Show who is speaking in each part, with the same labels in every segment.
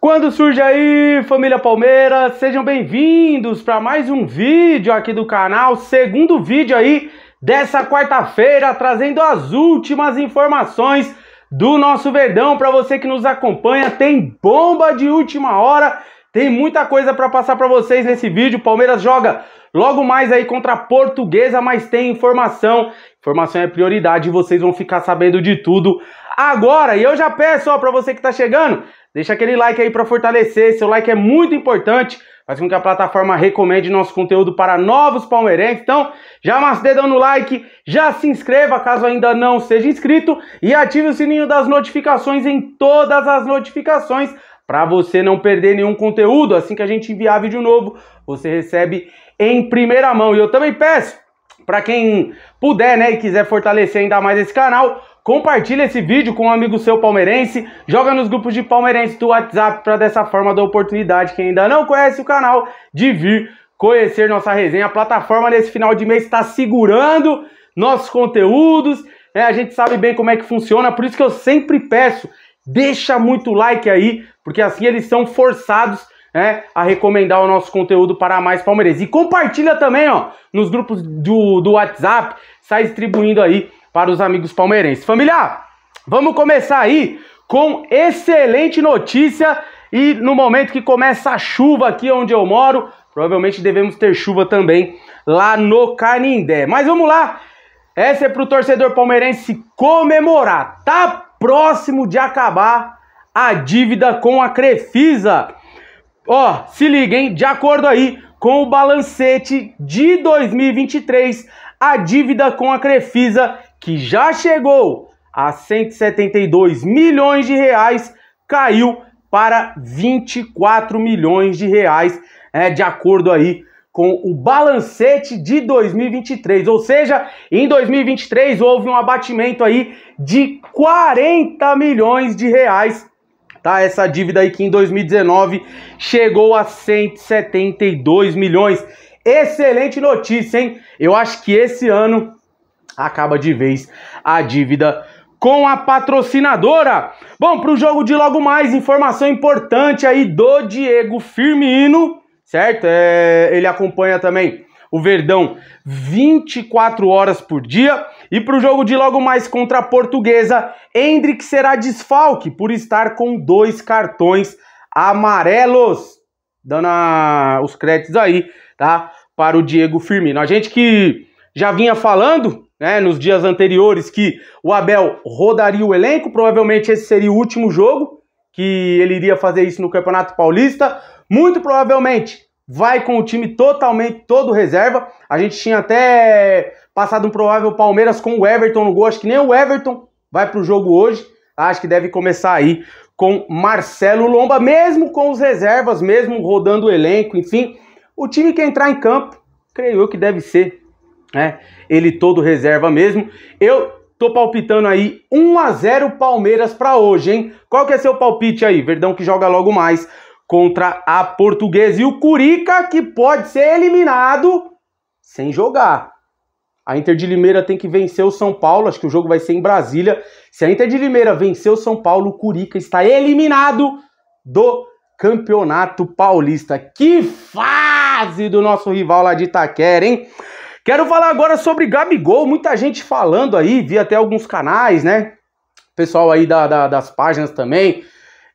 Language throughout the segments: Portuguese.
Speaker 1: Quando surge aí, família Palmeiras, sejam bem-vindos para mais um vídeo aqui do canal, segundo vídeo aí dessa quarta-feira, trazendo as últimas informações do nosso Verdão para você que nos acompanha. Tem bomba de última hora, tem muita coisa para passar para vocês nesse vídeo. Palmeiras joga logo mais aí contra a Portuguesa, mas tem informação. Informação é prioridade, vocês vão ficar sabendo de tudo agora. E eu já peço, ó, para você que está chegando, Deixa aquele like aí para fortalecer, seu like é muito importante, faz com que a plataforma recomende nosso conteúdo para novos palmeirenses. Então, já massa dedão no like, já se inscreva caso ainda não seja inscrito e ative o sininho das notificações em todas as notificações para você não perder nenhum conteúdo. Assim que a gente enviar vídeo novo, você recebe em primeira mão. E eu também peço para quem puder, né, e quiser fortalecer ainda mais esse canal, Compartilha esse vídeo com um amigo seu palmeirense, joga nos grupos de palmeirense do WhatsApp para dessa forma dar oportunidade quem ainda não conhece o canal de vir conhecer nossa resenha. A plataforma nesse final de mês está segurando nossos conteúdos, né? a gente sabe bem como é que funciona, por isso que eu sempre peço, deixa muito like aí, porque assim eles são forçados né, a recomendar o nosso conteúdo para mais palmeirenses. E compartilha também ó, nos grupos do, do WhatsApp, sai distribuindo aí para os amigos palmeirenses. Família, vamos começar aí com excelente notícia e no momento que começa a chuva aqui onde eu moro, provavelmente devemos ter chuva também lá no Canindé. Mas vamos lá, essa é para o torcedor palmeirense comemorar. Tá próximo de acabar a dívida com a Crefisa. Ó, se liga, hein? De acordo aí com o balancete de 2023, a dívida com a Crefisa que já chegou a 172 milhões de reais, caiu para 24 milhões de reais, é, de acordo aí com o balancete de 2023. Ou seja, em 2023 houve um abatimento aí de 40 milhões de reais, tá? Essa dívida aí que em 2019 chegou a 172 milhões. Excelente notícia, hein? Eu acho que esse ano acaba de vez a dívida com a patrocinadora. Bom, para o jogo de logo mais, informação importante aí do Diego Firmino, certo? É, ele acompanha também o Verdão 24 horas por dia. E para o jogo de logo mais contra a Portuguesa, Hendrick será desfalque por estar com dois cartões amarelos. Dando a... os créditos aí, tá? Para o Diego Firmino. A gente que já vinha falando né, nos dias anteriores que o Abel rodaria o elenco, provavelmente esse seria o último jogo que ele iria fazer isso no Campeonato Paulista. Muito provavelmente vai com o time totalmente todo reserva. A gente tinha até passado um provável Palmeiras com o Everton no gol, acho que nem o Everton vai para o jogo hoje. Acho que deve começar aí com Marcelo Lomba, mesmo com os reservas, mesmo rodando o elenco, enfim. O time que entrar em campo, creio eu que deve ser né? ele todo reserva mesmo. Eu tô palpitando aí 1 a 0 Palmeiras para hoje, hein? Qual que é seu palpite aí? Verdão que joga logo mais contra a Portuguesa e o Curica que pode ser eliminado sem jogar. A Inter de Limeira tem que vencer o São Paulo, acho que o jogo vai ser em Brasília. Se a Inter de Limeira vencer o São Paulo, o Curica está eliminado do Campeonato Paulista. Que fase do nosso rival lá de Itaquera, hein? Quero falar agora sobre Gabigol. Muita gente falando aí, vi até alguns canais, né? Pessoal aí da, da, das páginas também.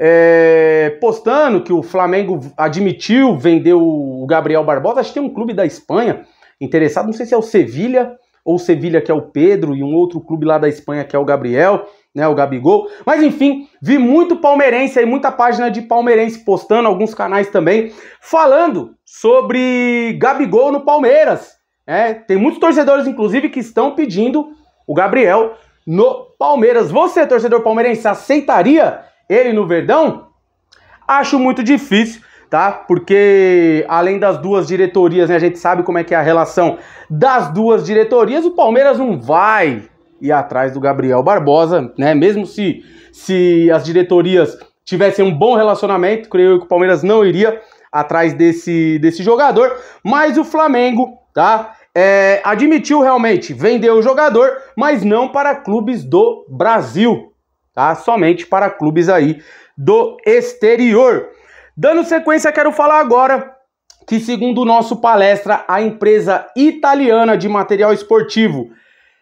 Speaker 1: É, postando que o Flamengo admitiu vender o Gabriel Barbosa. Acho que tem um clube da Espanha interessado, não sei se é o Sevilha ou Sevilha que é o Pedro e um outro clube lá da Espanha que é o Gabriel, né, o Gabigol. Mas enfim, vi muito palmeirense aí, muita página de palmeirense postando, alguns canais também, falando sobre Gabigol no Palmeiras. É, tem muitos torcedores, inclusive, que estão pedindo o Gabriel no Palmeiras. Você, torcedor palmeirense, aceitaria ele no Verdão? Acho muito difícil, tá? Porque além das duas diretorias, né, a gente sabe como é que é a relação das duas diretorias, o Palmeiras não vai ir atrás do Gabriel Barbosa, né? Mesmo se, se as diretorias tivessem um bom relacionamento, creio que o Palmeiras não iria atrás desse, desse jogador, mas o Flamengo tá? É, admitiu realmente vender o jogador, mas não para clubes do Brasil, tá? Somente para clubes aí do exterior. Dando sequência, quero falar agora que, segundo o nosso palestra, a empresa italiana de material esportivo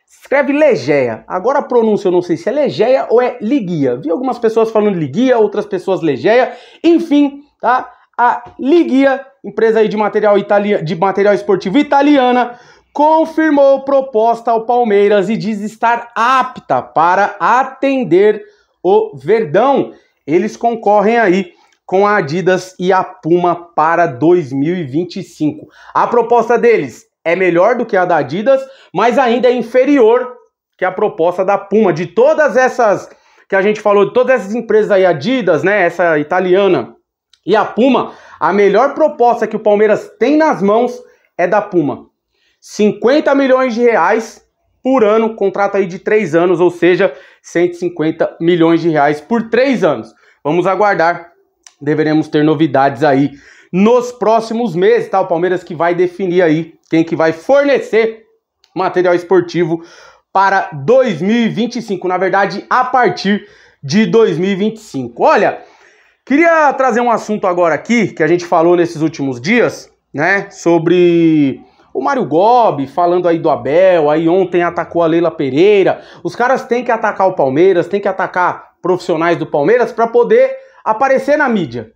Speaker 1: escreve Legeia. Agora a pronúncia eu não sei se é Legeia ou é Liguia. Vi algumas pessoas falando Liguia, outras pessoas Legeia. Enfim, tá? a Ligia, empresa de material, italiano, de material esportivo italiana, confirmou proposta ao Palmeiras e diz estar apta para atender o Verdão. Eles concorrem aí com a Adidas e a Puma para 2025. A proposta deles é melhor do que a da Adidas, mas ainda é inferior que a proposta da Puma. De todas essas que a gente falou, de todas essas empresas aí, Adidas, né, essa italiana, e a Puma, a melhor proposta que o Palmeiras tem nas mãos é da Puma. 50 milhões de reais por ano, contrato aí de 3 anos, ou seja, 150 milhões de reais por 3 anos. Vamos aguardar, deveremos ter novidades aí nos próximos meses, tá? O Palmeiras que vai definir aí quem que vai fornecer material esportivo para 2025, na verdade, a partir de 2025. Olha, Queria trazer um assunto agora aqui que a gente falou nesses últimos dias, né? Sobre o Mário Gobi falando aí do Abel, aí ontem atacou a Leila Pereira. Os caras têm que atacar o Palmeiras, têm que atacar profissionais do Palmeiras para poder aparecer na mídia.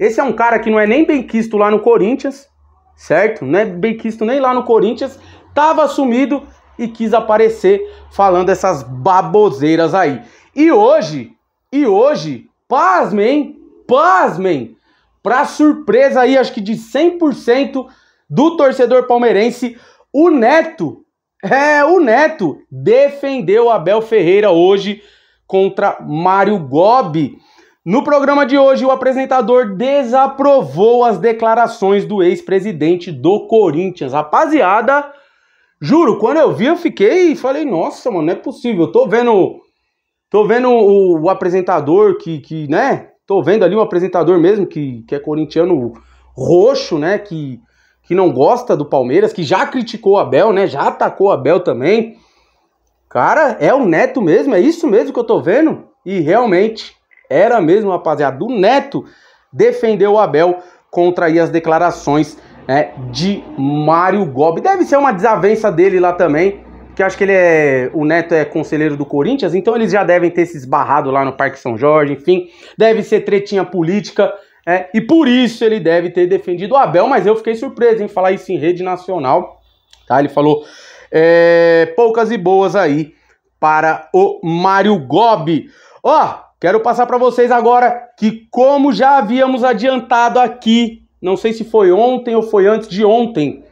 Speaker 1: Esse é um cara que não é nem benquisto lá no Corinthians, certo? Não é benquisto nem lá no Corinthians, tava sumido e quis aparecer falando essas baboseiras aí. E hoje, e hoje, pasmem, pasmem, para surpresa aí, acho que de 100% do torcedor palmeirense, o Neto, é, o Neto defendeu Abel Ferreira hoje contra Mário Gobi. No programa de hoje, o apresentador desaprovou as declarações do ex-presidente do Corinthians. Rapaziada, juro, quando eu vi, eu fiquei e falei, nossa, mano, não é possível. Eu tô vendo, tô vendo o, o apresentador que, que, né, Tô vendo ali um apresentador mesmo que, que é corintiano roxo, né? Que, que não gosta do Palmeiras, que já criticou Abel, né? Já atacou Abel também. Cara, é o Neto mesmo, é isso mesmo que eu tô vendo? E realmente era mesmo, rapaziada. O Neto defendeu o Abel contra as declarações né, de Mário Gobi. Deve ser uma desavença dele lá também que acho que ele é. O Neto é conselheiro do Corinthians, então eles já devem ter se esbarrado lá no Parque São Jorge, enfim. Deve ser tretinha política. É, e por isso ele deve ter defendido o Abel, mas eu fiquei surpreso em falar isso em rede nacional. Tá? Ele falou é, poucas e boas aí para o Mário Gobi. Ó, oh, quero passar para vocês agora que, como já havíamos adiantado aqui, não sei se foi ontem ou foi antes de ontem,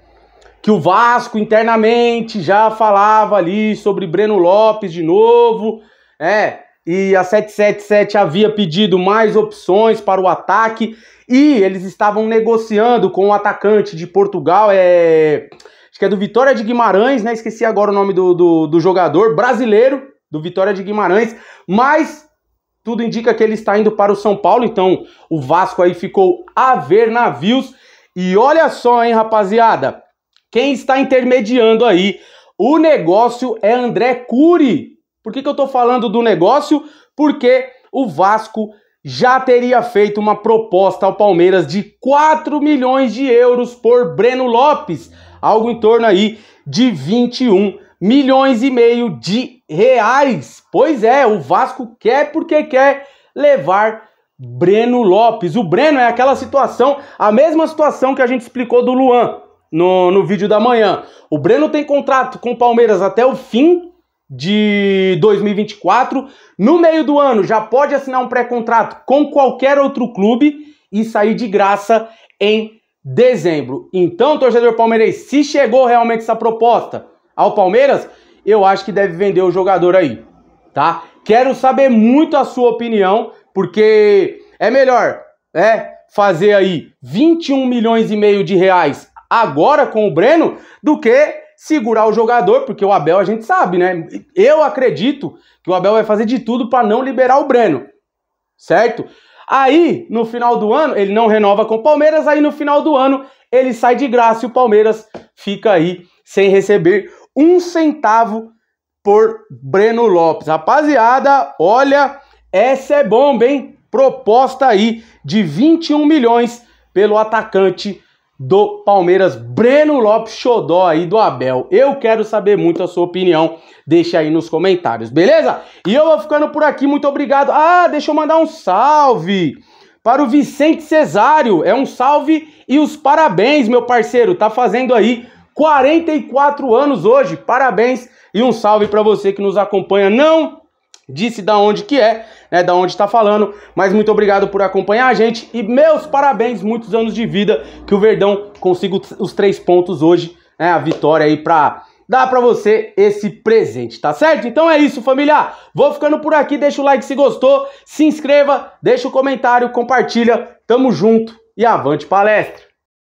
Speaker 1: que o Vasco internamente já falava ali sobre Breno Lopes de novo, é, e a 777 havia pedido mais opções para o ataque e eles estavam negociando com o um atacante de Portugal, é, acho que é do Vitória de Guimarães, né? Esqueci agora o nome do, do, do jogador brasileiro do Vitória de Guimarães, mas tudo indica que ele está indo para o São Paulo, então o Vasco aí ficou a ver navios. E olha só, hein, rapaziada, quem está intermediando aí o negócio é André Cury. Por que, que eu estou falando do negócio? Porque o Vasco já teria feito uma proposta ao Palmeiras de 4 milhões de euros por Breno Lopes, algo em torno aí de 21 milhões e meio de reais. Pois é, o Vasco quer porque quer levar Breno Lopes. O Breno é aquela situação, a mesma situação que a gente explicou do Luan no, no vídeo da manhã. O Breno tem contrato com o Palmeiras até o fim de 2024. No meio do ano já pode assinar um pré-contrato com qualquer outro clube e sair de graça em dezembro. Então, torcedor palmeirense, se chegou realmente essa proposta ao Palmeiras, eu acho que deve vender o jogador aí, tá? Quero saber muito a sua opinião, porque é melhor, né, fazer aí 21 milhões e meio de reais agora com o Breno do que segurar o jogador, porque o Abel a gente sabe, né? Eu acredito que o Abel vai fazer de tudo para não liberar o Breno, certo? Aí, no final do ano, ele não renova com o Palmeiras, aí no final do ano ele sai de graça e o Palmeiras fica aí sem receber um centavo por Breno Lopes. Rapaziada, olha, essa é bomba, hein? Proposta aí de 21 milhões pelo atacante do Palmeiras, Breno Lopes Xodó e do Abel. Eu quero saber muito a sua opinião. Deixa aí nos comentários, beleza? E eu vou ficando por aqui, muito obrigado. Ah, deixa eu mandar um salve para o Vicente Cesário. É um salve e os parabéns, meu parceiro. Tá fazendo aí 44 anos hoje. Parabéns e um salve para você que nos acompanha. Não disse da onde que é, né, da onde está falando, mas muito obrigado por acompanhar a gente e meus parabéns, muitos anos de vida, que o Verdão consiga os três pontos hoje, né, a vitória aí para dar para você esse presente, tá certo? Então é isso, família. Vou ficando por aqui, deixa o like se gostou, se inscreva, deixa o comentário, compartilha, tamo junto e avante palestra.